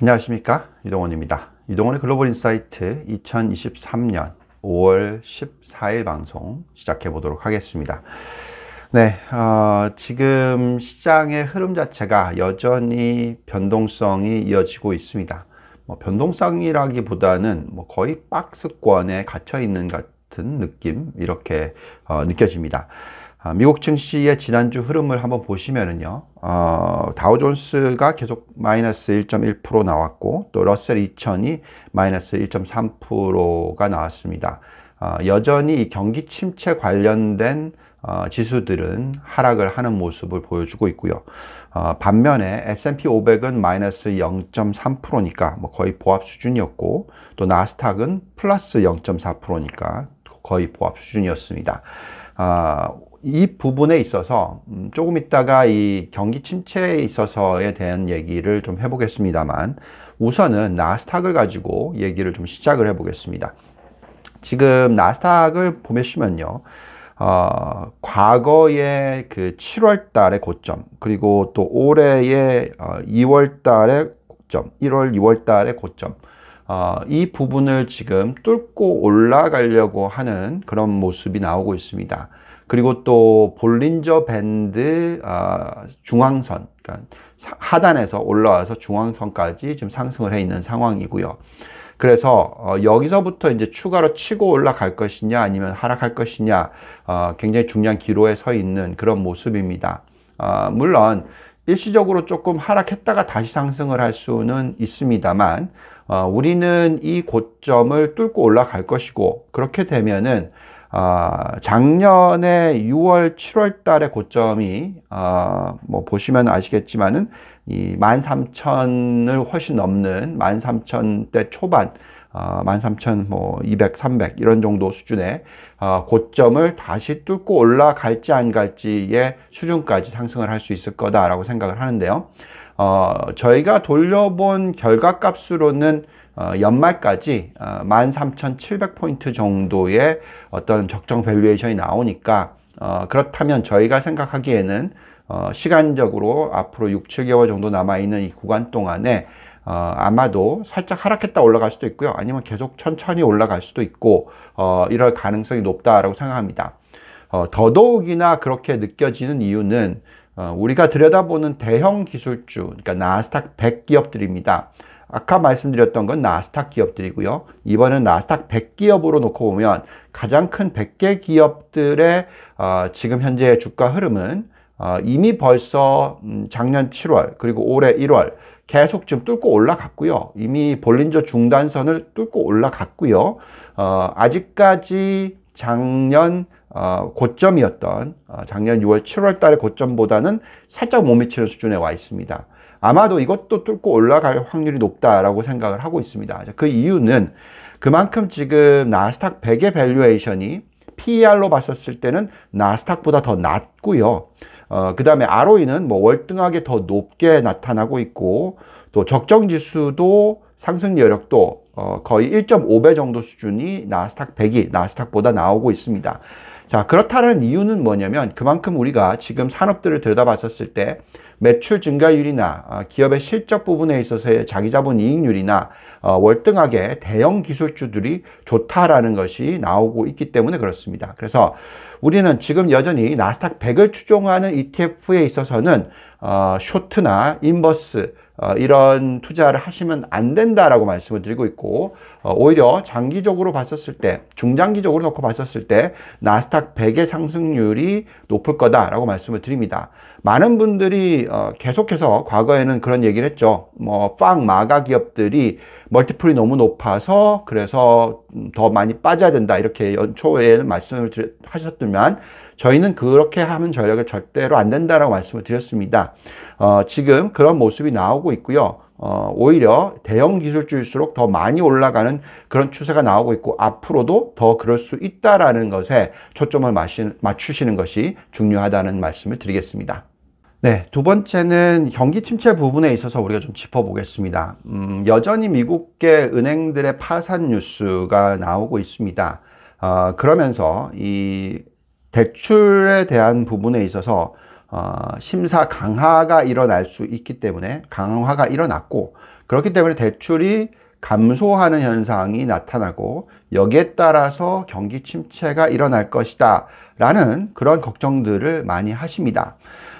안녕하십니까 유동원입니다 유동원의 글로벌 인사이트 2023년 5월 14일 방송 시작해 보도록 하겠습니다 네 어, 지금 시장의 흐름 자체가 여전히 변동성이 이어지고 있습니다 뭐 변동성이라기보다는 뭐 거의 박스권에 갇혀 있는 같은 느낌 이렇게 어, 느껴집니다 아, 미국 증시의 지난주 흐름을 한번 보시면은요, 어, 다우존스가 계속 마이너스 1.1% 나왔고, 또 러셀 2000이 마이너스 1.3%가 나왔습니다. 어, 여전히 경기 침체 관련된 어, 지수들은 하락을 하는 모습을 보여주고 있고요. 어, 반면에 S&P 500은 마이너스 0.3%니까 뭐 거의 보합 수준이었고, 또 나스닥은 플러스 0.4%니까 거의 보합 수준이었습니다. 아, 이 부분에 있어서 음, 조금 있다가 이 경기 침체에 있어서에 대한 얘기를 좀 해보겠습니다만 우선은 나스닥을 가지고 얘기를 좀 시작을 해보겠습니다. 지금 나스닥을 보시면요. 어, 과거의 그 7월 달의 고점, 그리고 또 올해의 어, 2월 달의 고점, 1월, 2월 달의 고점, 어, 이 부분을 지금 뚫고 올라가려고 하는 그런 모습이 나오고 있습니다. 그리고 또 볼린저 밴드 아, 중앙선 그러니까 하단에서 올라와서 중앙선까지 지금 상승을 해 있는 상황이고요. 그래서 어, 여기서부터 이제 추가로 치고 올라갈 것이냐 아니면 하락할 것이냐 어, 굉장히 중요한 기로에 서 있는 그런 모습입니다. 어, 물론 일시적으로 조금 하락했다가 다시 상승을 할 수는 있습니다만 어, 우리는 이 고점을 뚫고 올라갈 것이고 그렇게 되면은 어, 작년에 6월, 7월 달에 고점이, 어, 뭐, 보시면 아시겠지만은, 이 13,000을 훨씬 넘는 13,000대 초반, 어, 아, 13,000, 뭐, 200, 300, 이런 정도 수준의, 어, 고점을 다시 뚫고 올라갈지 안 갈지의 수준까지 상승을 할 수 있을 거다라고 생각을 하는데요. 어, 저희가 돌려본 결과 값으로는 어, 연말까지 13,700포인트 어, 정도의 어떤 적정 밸류에이션이 나오니까 어, 그렇다면 저희가 생각하기에는 시간적으로 앞으로 6, 7개월 정도 남아있는 이 구간 동안에 어, 아마도 살짝 하락했다 올라갈 수도 있고요. 아니면 계속 천천히 올라갈 수도 있고 어, 이럴 가능성이 높다라고 생각합니다. 어, 더더욱이나 그렇게 느껴지는 이유는 우리가 들여다보는 대형 기술주, 그러니까 나스닥 100 기업들입니다. 아까 말씀드렸던 건 나스닥 기업들이고요. 이번은 나스닥 100기업으로 놓고 보면 가장 큰 100개 기업들의 어, 지금 현재의 주가 흐름은 어, 이미 벌써 음, 작년 7월 그리고 올해 1월 계속 지금 뚫고 올라갔고요. 이미 볼린저 중단선을 뚫고 올라갔고요. 어, 아직까지 작년 어, 고점이었던 어, 작년 6월 7월 달의 고점보다는 살짝 못 미치는 수준에 와 있습니다. 아마도 이것도 뚫고 올라갈 확률이 높다라고 생각을 하고 있습니다. 그 이유는 그만큼 지금 나스닥 100의 밸류에이션이 PER로 봤었을 때는 나스닥보다 더 낮고요. 어, 그 다음에 ROE는 뭐 월등하게 더 높게 나타나고 있고 또 적정지수도 상승 여력도 어, 거의 1.5배 정도 수준이 나스닥 100이 나스닥보다 나오고 있습니다. 자, 그렇다는 이유는 뭐냐면 그만큼 우리가 지금 산업들을 들여다봤었을 때 매출 증가율이나 어, 기업의 실적 부분에 있어서의 자기자본 이익률이나 어, 월등하게 대형 기술주들이 좋다라는 것이 나오고 있기 때문에 그렇습니다. 그래서 우리는 지금 여전히 나스닥 100을 추종하는 ETF에 있어서는 어, 쇼트나 인버스 어, 이런 투자를 하시면 안 된다라고 말씀을 드리고 있고 어, 오히려 장기적으로 봤었을 때 중장기적으로 놓고 봤었을 때 나스닥 100의 상승률이 높을 거다라고 말씀을 드립니다. 많은 분들이 어, 계속해서 과거에는 그런 얘기를 했죠. 뭐 빵 마가 기업들이 멀티플이 너무 높아서 그래서 음, 더 많이 빠져야 된다 이렇게 연초에는 말씀을 하셨더만 저희는 그렇게 하면 전략을 절대로 안 된다라고 말씀을 드렸습니다. 어, 지금 그런 모습이 나오고 있고요. 어, 오히려 대형 기술주일수록 더 많이 올라가는 그런 추세가 나오고 있고 앞으로도 더 그럴 수 있다라는 것에 초점을 마시, 맞추시는 것이 중요하다는 말씀을 드리겠습니다. 네, 두 번째는 경기 침체 부분에 있어서 우리가 좀 짚어보겠습니다. 음, 여전히 미국계 은행들의 파산 뉴스가 나오고 있습니다. 어, 그러면서 이 대출에 대한 부분에 있어서 어, 심사 강화가 일어날 수 있기 때문에 강화가 일어났고 그렇기 때문에 대출이 감소하는 현상이 나타나고 여기에 따라서 경기 침체가 일어날 것이다 라는 그런 걱정들을 많이 하십니다.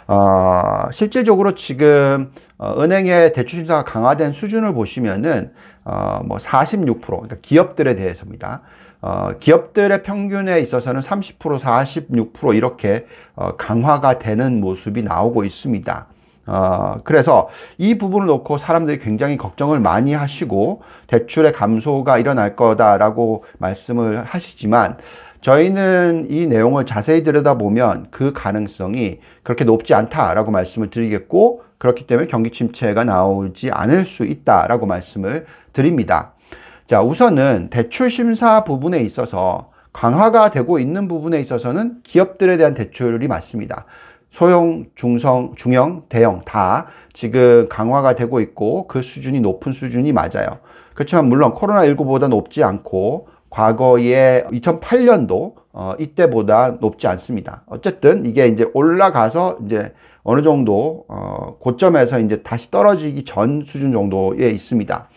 어, 실질적으로 지금 어, 은행의 대출 심사가 강화된 수준을 보시면은 어뭐 46% 그러니까 기업들에 대해서입니다. 어, 기업들의 평균에 있어서는 30% 46% 이렇게 어, 강화가 되는 모습이 나오고 있습니다. 어, 그래서 이 부분을 놓고 사람들이 굉장히 걱정을 많이 하시고 대출의 감소가 일어날 거다라고 말씀을 하시지만 저희는 이 내용을 자세히 들여다보면 그 가능성이 그렇게 높지 않다라고 말씀을 드리겠고 그렇기 때문에 경기 침체가 나오지 않을 수 있다라고 말씀을 드립니다. 자, 우선은 대출 심사 부분에 있어서 강화가 되고 있는 부분에 있어서는 기업들에 대한 대출이 맞습니다. 소형, 중성, 중형, 대형 다 지금 강화가 되고 있고 그 수준이 높은 수준이 맞아요. 그렇지만 물론 코로나19보다 높지 않고 과거에 2008년도 어, 이때보다 높지 않습니다. 어쨌든 이게 이제 올라가서 이제 어느 정도 어, 고점에서 이제 다시 떨어지기 전 수준 정도에 있습니다.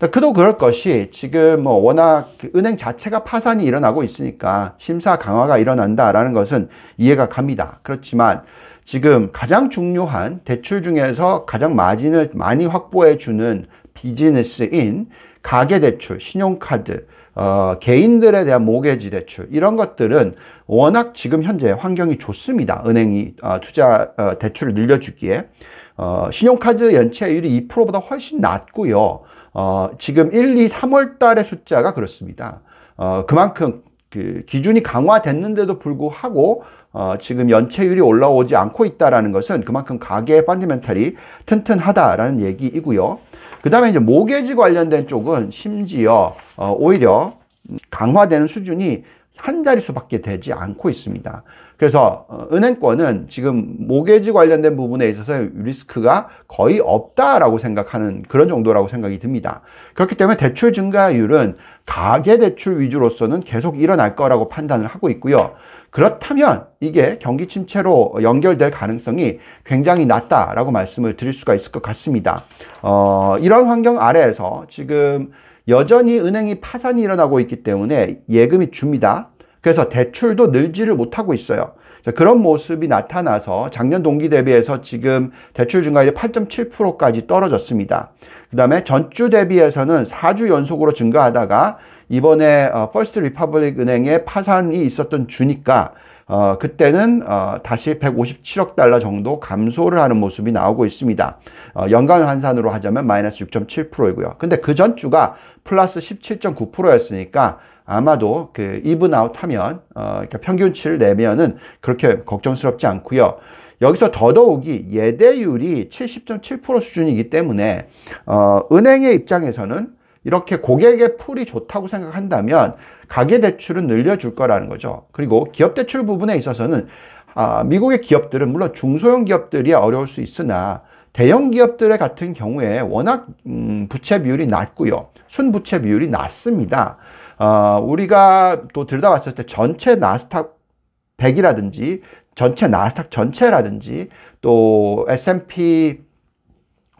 네, 그도 그럴 것이 지금 뭐 워낙 그 은행 자체가 파산이 일어나고 있으니까 심사 강화가 일어난다라는 것은 이해가 갑니다. 그렇지만 지금 가장 중요한 대출 중에서 가장 마진을 많이 확보해 주는 비즈니스인 가계대출, 신용카드, 어, 개인들에 대한 모계지 대출 이런 것들은 워낙 지금 현재 환경이 좋습니다. 은행이 어, 투자 어, 대출을 늘려주기에 어, 신용카드 연체율이 2%보다 훨씬 낮고요. 어, 지금 1, 2, 3월 달의 숫자가 그렇습니다. 어, 그만큼 그 기준이 강화됐는데도 불구하고 어, 지금 연체율이 올라오지 않고 있다라는 것은 그만큼 가계의 펀디멘탈이 튼튼하다라는 얘기이고요. 그 다음에 이제 모계지 관련된 쪽은 심지어 어, 오히려 강화되는 수준이 한 자릿수밖에 되지 않고 있습니다. 그래서 어, 은행권은 지금 모계지 관련된 부분에 있어서 리스크가 거의 없다라고 생각하는 그런 정도라고 생각이 듭니다. 그렇기 때문에 대출 증가율은 가계 대출 위주로서는 계속 일어날 거라고 판단을 하고 있고요. 그렇다면 이게 경기 침체로 연결될 가능성이 굉장히 낮다라고 말씀을 드릴 수가 있을 것 같습니다. 어, 이런 환경 아래에서 지금 여전히 은행이 파산이 일어나고 있기 때문에 예금이 줍니다. 그래서 대출도 늘지를 못하고 있어요. 그런 모습이 나타나서 작년 동기 대비해서 지금 대출 증가율이 8.7%까지 떨어졌습니다. 그 다음에 전주 대비해서는 4주 연속으로 증가하다가 이번에 어, 퍼스트 리퍼블릭 은행에 파산이 있었던 주니까 어, 그때는 어, 다시 157억 달러 정도 감소를 하는 모습이 나오고 있습니다. 어, 연간 환산으로 하자면 마이너스 6.7%이고요. 근데 그 전주가 플러스 17.9%였으니까 아마도 그 이븐 아웃하면 어, 그러니까 평균치를 내면은 그렇게 걱정스럽지 않고요. 여기서 더더욱이 예대율이 70.7% 수준이기 때문에 어, 은행의 입장에서는 이렇게 고객의 풀이 좋다고 생각한다면 가계 대출은 늘려줄 거라는 거죠. 그리고 기업 대출 부분에 있어서는 아, 미국의 기업들은 물론 중소형 기업들이 어려울 수 있으나 대형 기업들의 같은 경우에 워낙 음, 부채 비율이 낮고요. 순부채 비율이 낮습니다. 어, 우리가 또 들여다봤을 때 전체 나스닥 100이라든지 전체 나스닥 전체라든지 또 S&P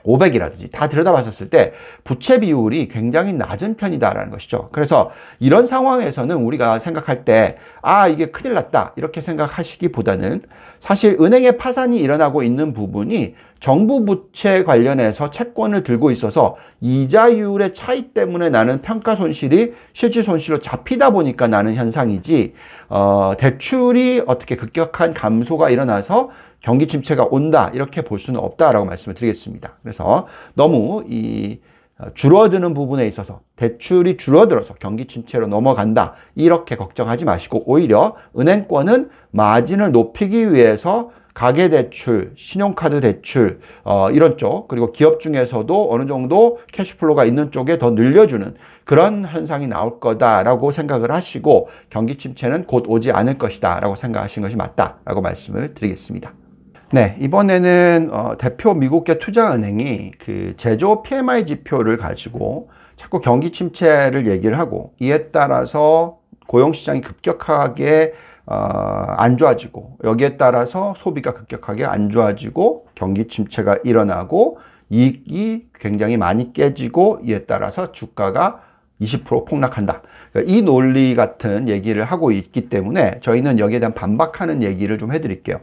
500이라든지 다들여다봤을때 부채 비율이 굉장히 낮은 편이다라는 것이죠. 그래서 이런 상황에서는 우리가 생각할 때 아, 이게 큰일 났다. 이렇게 생각하시기보다는 사실 은행의 파산이 일어나고 있는 부분이 정부 부채 관련해서 채권을 들고 있어서 이자율의 차이 때문에 나는 평가 손실이 실질 손실로 잡히다 보니까 나는 현상이지 어, 대출이 어떻게 급격한 감소가 일어나서 경기 침체가 온다 이렇게 볼 수는 없다라고 말씀을 드리겠습니다. 그래서 너무 이 어, 줄어드는 부분에 있어서 대출이 줄어들어서 경기 침체로 넘어간다 이렇게 걱정하지 마시고 오히려 은행권은 마진을 높이기 위해서 가계대출, 신용카드 대출 어, 이런 쪽 그리고 기업 중에서도 어느 정도 캐시플로가 있는 쪽에 더 늘려주는 그런 현상이 나올 거다라고 생각을 하시고 경기 침체는 곧 오지 않을 것이다 라고 생각하신 것이 맞다라고 말씀을 드리겠습니다. 네, 이번에는 어, 대표 미국계 투자은행이 그 제조 PMI 지표를 가지고 자꾸 경기 침체를 얘기를 하고 이에 따라서 고용시장이 급격하게 어, 안 좋아지고 여기에 따라서 소비가 급격하게 안 좋아지고 경기 침체가 일어나고 이익이 굉장히 많이 깨지고 이에 따라서 주가가 20% 폭락한다. 그러니까 이 논리 같은 얘기를 하고 있기 때문에 저희는 여기에 대한 반박하는 얘기를 좀 해드릴게요.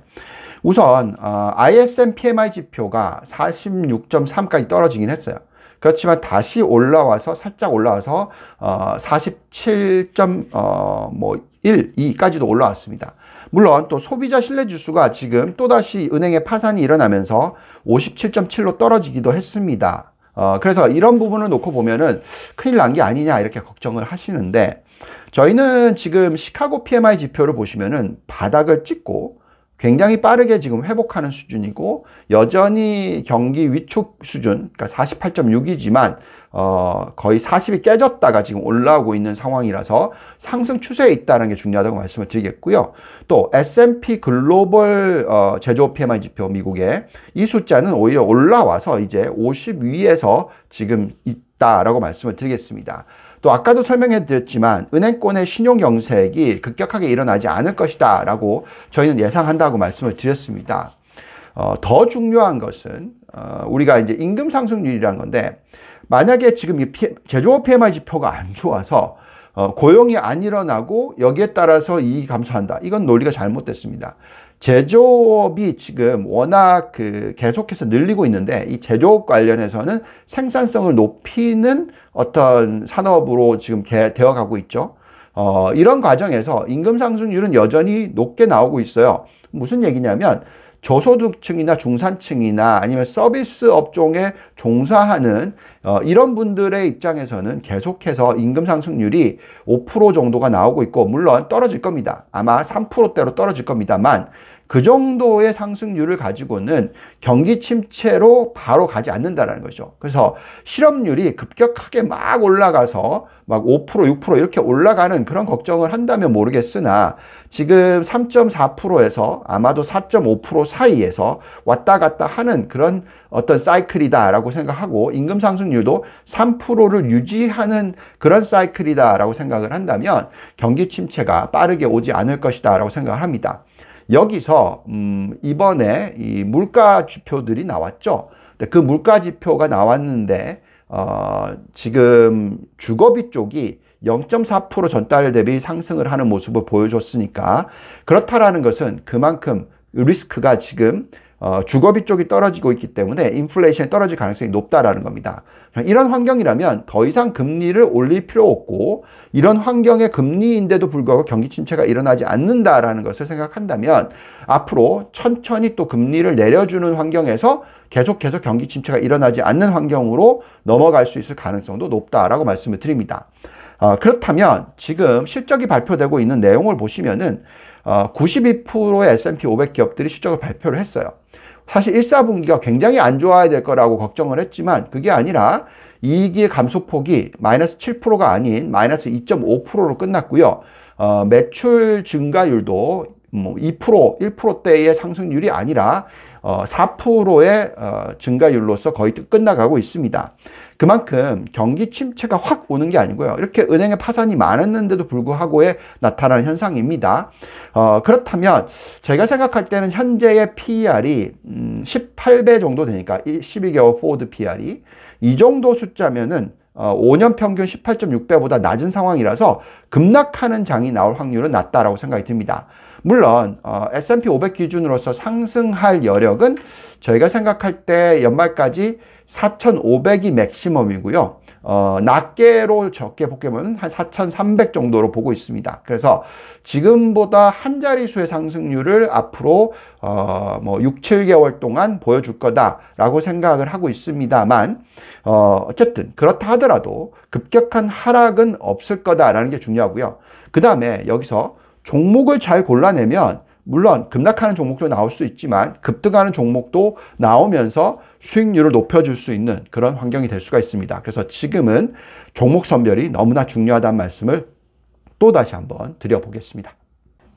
우선 ISM 어, PMI 지표가 46.3까지 떨어지긴 했어요. 그렇지만 다시 올라와서 살짝 올라와서 어 47.1, 어, 뭐 2까지도 올라왔습니다. 물론 또 소비자 신뢰 지수가 지금 또다시 은행의 파산이 일어나면서 57.7로 떨어지기도 했습니다. 어, 그래서 이런 부분을 놓고 보면은 큰일 난 게 아니냐 이렇게 걱정을 하시는데 저희는 지금 시카고 PMI 지표를 보시면은 바닥을 찍고 굉장히 빠르게 지금 회복하는 수준이고 여전히 경기 위축 수준 그러니까 48.6이지만 어 거의 40이 깨졌다가 지금 올라오고 있는 상황이라서 상승 추세에 있다는 게 중요하다고 말씀을 드리겠고요. 또 S&P 글로벌 어 제조업 PMI 지표 미국의 이 숫자는 오히려 올라와서 이제 50 위에서 지금 있다라고 말씀을 드리겠습니다. 또 아까도 설명해 드렸지만 은행권의 신용 경색이 급격하게 일어나지 않을 것이다 라고 저희는 예상한다고 말씀을 드렸습니다. 어, 더 중요한 것은 어, 우리가 이제 임금 상승률이라는 건데 만약에 지금 이 피, 제조업 PMI 지표가 안 좋아서 어, 고용이 안 일어나고 여기에 따라서 이익이 감소한다. 이건 논리가 잘못됐습니다. 제조업이 지금 워낙 그 계속해서 늘리고 있는데 이 제조업 관련해서는 생산성을 높이는 어떤 산업으로 지금 되어 가고 있죠. 어, 이런 과정에서 임금 상승률은 여전히 높게 나오고 있어요. 무슨 얘기냐면 저소득층이나 중산층이나 아니면 서비스 업종에 종사하는 어, 이런 분들의 입장에서는 계속해서 임금 상승률이 5% 정도가 나오고 있고 물론 떨어질 겁니다. 아마 3%대로 떨어질 겁니다만 그 정도의 상승률을 가지고는 경기 침체로 바로 가지 않는다라는 거죠. 그래서 실업률이 급격하게 막 올라가서 막 5%, 6% 이렇게 올라가는 그런 걱정을 한다면 모르겠으나 지금 3.4%에서 아마도 4.5% 사이에서 왔다 갔다 하는 그런 어떤 사이클이다라고 생각하고 임금 상승률도 3%를 유지하는 그런 사이클이다라고 생각을 한다면 경기 침체가 빠르게 오지 않을 것이다라고 생각을 합니다. 여기서 음 이번에 이 물가 지표들이 나왔죠. 근데 그 물가 지표가 나왔는데 어 지금 주거비 쪽이 0.4% 전달 대비 상승을 하는 모습을 보여줬으니까 그렇다라는 것은 그만큼 리스크가 지금 어, 주거비 쪽이 떨어지고 있기 때문에 인플레이션이 떨어질 가능성이 높다라는 겁니다. 이런 환경이라면 더 이상 금리를 올릴 필요 없고 이런 환경의 금리인데도 불구하고 경기 침체가 일어나지 않는다라는 것을 생각한다면 앞으로 천천히 또 금리를 내려주는 환경에서 계속해서 경기 침체가 일어나지 않는 환경으로 넘어갈 수 있을 가능성도 높다라고 말씀을 드립니다. 어, 그렇다면 지금 실적이 발표되고 있는 내용을 보시면은 92%의 어, S&P 500 기업들이 실적을 발표를 했어요. 사실 1, 4분기가 굉장히 안 좋아야 될 거라고 걱정을 했지만 그게 아니라 이익의 감소폭이 마이너스 7%가 아닌 마이너스 2.5%로 끝났고요. 어, 매출 증가율도 뭐 2%, 1%대의 상승률이 아니라 어, 4%의 어, 증가율로서 거의 끝나가고 있습니다. 그만큼 경기 침체가 확 오는 게 아니고요. 이렇게 은행의 파산이 많았는데도 불구하고에 나타난 현상입니다. 어, 그렇다면 제가 생각할 때는 현재의 PER이 음, 18배 정도 되니까 12개월 포워드 PER이 이 정도 숫자면은 어, 5년 평균 18.6배보다 낮은 상황이라서 급락하는 장이 나올 확률은 낮다라고 생각이 듭니다. 물론 어, S&P 500 기준으로서 상승할 여력은 저희가 생각할 때 연말까지 4,500이 맥시멈이고요. 어, 낮게로 적게 보면 게한4,300 정도로 보고 있습니다. 그래서 지금보다 한 자리수의 상승률을 앞으로 어, 뭐 6, 7개월 동안 보여줄 거다라고 생각을 하고 있습니다만 어, 어쨌든 그렇다 하더라도 급격한 하락은 없을 거다라는 게 중요하고요. 그 다음에 여기서 종목을 잘 골라내면 물론 급락하는 종목도 나올 수 있지만 급등하는 종목도 나오면서 수익률을 높여줄 수 있는 그런 환경이 될 수가 있습니다. 그래서 지금은 종목 선별이 너무나 중요하다는 말씀을 또 다시 한번 드려보겠습니다.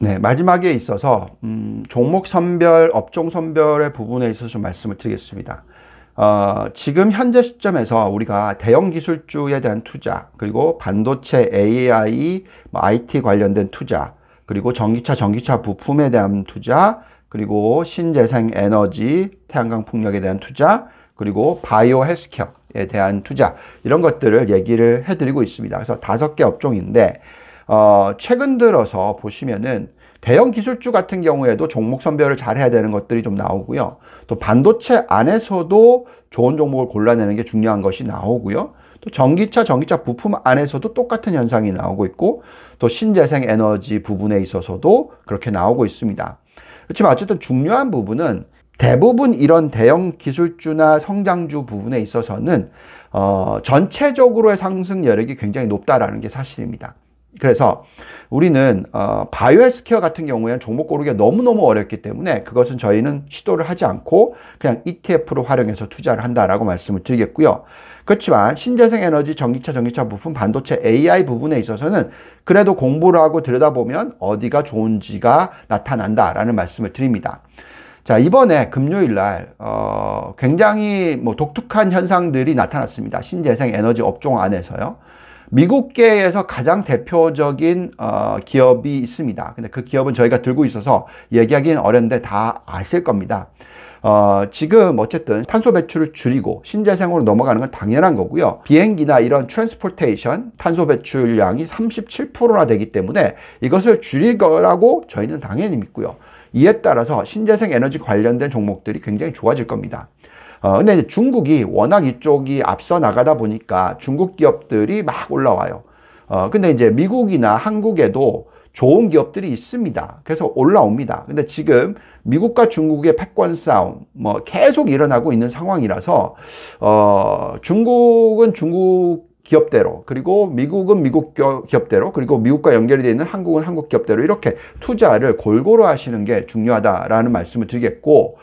네, 마지막에 있어서 음, 종목 선별, 업종 선별의 부분에 있어서 좀 말씀을 드리겠습니다. 어, 지금 현재 시점에서 우리가 대형 기술주에 대한 투자, 그리고 반도체, AI, IT 뭐 관련된 투자, 그리고 전기차, 전기차 부품에 대한 투자, 그리고 신재생 에너지, 태양광 풍력에 대한 투자, 그리고 바이오 헬스케어에 대한 투자 이런 것들을 얘기를 해드리고 있습니다. 그래서 다섯 개 업종인데 어, 최근 들어서 보시면은 대형 기술주 같은 경우에도 종목 선별을 잘 해야 되는 것들이 좀 나오고요. 또 반도체 안에서도 좋은 종목을 골라내는 게 중요한 것이 나오고요. 또 전기차, 전기차 부품 안에서도 똑같은 현상이 나오고 있고 또 신재생 에너지 부분에 있어서도 그렇게 나오고 있습니다. 그렇지만 어쨌든 중요한 부분은 대부분 이런 대형 기술주나 성장주 부분에 있어서는 어, 전체적으로의 상승 여력이 굉장히 높다라는 게 사실입니다. 그래서 우리는 어, 바이오 헬스케어 같은 경우에는 종목 고르기가 너무너무 어렵기 때문에 그것은 저희는 시도를 하지 않고 그냥 ETF로 활용해서 투자를 한다라고 말씀을 드리겠고요. 그렇지만 신재생 에너지, 전기차, 전기차 부품, 반도체, AI 부분에 있어서는 그래도 공부를 하고 들여다보면 어디가 좋은지가 나타난다라는 말씀을 드립니다. 자, 이번에 금요일 날, 어, 굉장히 뭐 독특한 현상들이 나타났습니다. 신재생 에너지 업종 안에서요. 미국계에서 가장 대표적인 어, 기업이 있습니다. 근데 그 기업은 저희가 들고 있어서 얘기하기는 어려운데 다 아실 겁니다. 어, 지금 어쨌든 탄소 배출을 줄이고 신재생으로 넘어가는 건 당연한 거고요. 비행기나 이런 트랜스포테이션 탄소 배출량이 37%나 되기 때문에 이것을 줄일 거라고 저희는 당연히 믿고요. 이에 따라서 신재생 에너지 관련된 종목들이 굉장히 좋아질 겁니다. 어, 근데 이제 중국이 워낙 이쪽이 앞서 나가다 보니까 중국 기업들이 막 올라와요. 어, 근데 이제 미국이나 한국에도 좋은 기업들이 있습니다. 그래서 올라옵니다. 근데 지금 미국과 중국의 패권 싸움, 뭐 계속 일어나고 있는 상황이라서, 어, 중국은 중국 기업대로 그리고 미국은 미국 기업대로 그리고 미국과 연결이 되어 있는 한국은 한국 기업대로 이렇게 투자를 골고루 하시는 게 중요하다라는 말씀을 드리겠고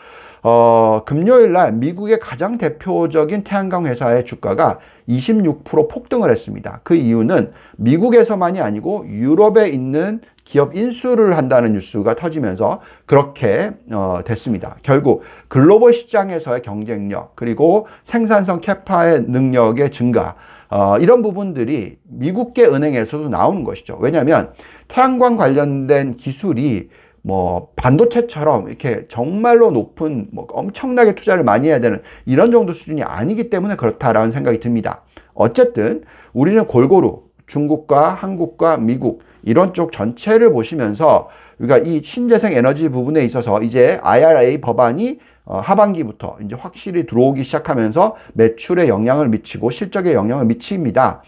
어, 금요일 날 미국의 가장 대표적인 태양광 회사의 주가가 26% 폭등을 했습니다. 그 이유는 미국에서만이 아니고 유럽에 있는 기업 인수를 한다는 뉴스가 터지면서 그렇게 어, 됐습니다. 결국 글로벌 시장에서의 경쟁력 그리고 생산성 캐파의 능력의 증가 어, 이런 부분들이 미국계 은행에서도 나오는 것이죠. 왜냐하면 태양광 관련된 기술이 뭐 반도체처럼 이렇게 정말로 높은 뭐 엄청나게 투자를 많이 해야 되는 이런 정도 수준이 아니기 때문에 그렇다라는 생각이 듭니다. 어쨌든 우리는 골고루 중국과 한국과 미국 이런 쪽 전체를 보시면서 우리가 이 신재생 에너지 부분에 있어서 이제 IRA 법안이 어, 하반기부터 이제 확실히 들어오기 시작하면서 매출에 영향을 미치고 실적에 영향을 미칩니다.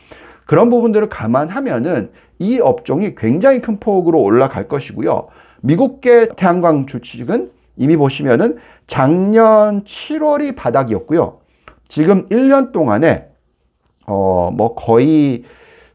그런 부분들을 감안하면은 이 업종이 굉장히 큰 폭으로 올라갈 것이고요. 미국계 태양광 주식은 이미 보시면은 작년 7월이 바닥이었고요. 지금 1년 동안에 어 뭐 거의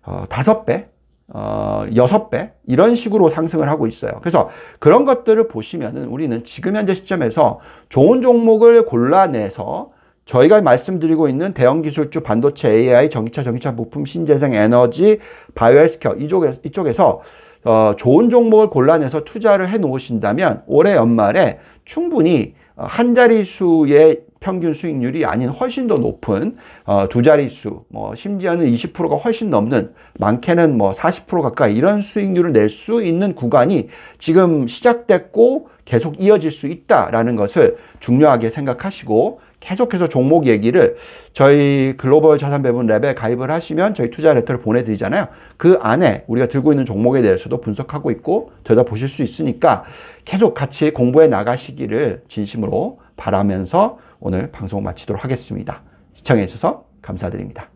어 5배, 어 6배 이런 식으로 상승을 하고 있어요. 그래서 그런 것들을 보시면은 우리는 지금 현재 시점에서 좋은 종목을 골라내서 저희가 말씀드리고 있는 대형 기술주, 반도체, AI, 전기차, 전기차 부품, 신재생 에너지, 바이오 헬스케어 이쪽에서, 이쪽에서 어, 좋은 종목을 골라내서 투자를 해 놓으신다면 올해 연말에 충분히 어, 한 자릿수의 평균 수익률이 아닌 훨씬 더 높은 어, 두 자릿수, 뭐 심지어는 20%가 훨씬 넘는 많게는 뭐40% 가까이 이런 수익률을 낼 수 있는 구간이 지금 시작됐고 계속 이어질 수 있다라는 것을 중요하게 생각하시고 계속해서 종목 얘기를 저희 글로벌 자산 배분 랩에 가입을 하시면 저희 투자 레터를 보내드리잖아요. 그 안에 우리가 들고 있는 종목에 대해서도 분석하고 있고 들여다보실 수 있으니까 계속 같이 공부해 나가시기를 진심으로 바라면서 오늘 방송 마치도록 하겠습니다. 시청해주셔서 감사드립니다.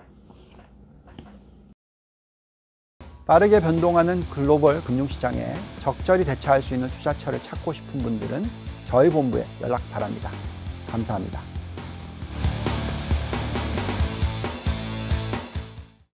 빠르게 변동하는 글로벌 금융시장에 적절히 대처할 수 있는 투자처를 찾고 싶은 분들은 저희 본부에 연락 바랍니다. 감사합니다.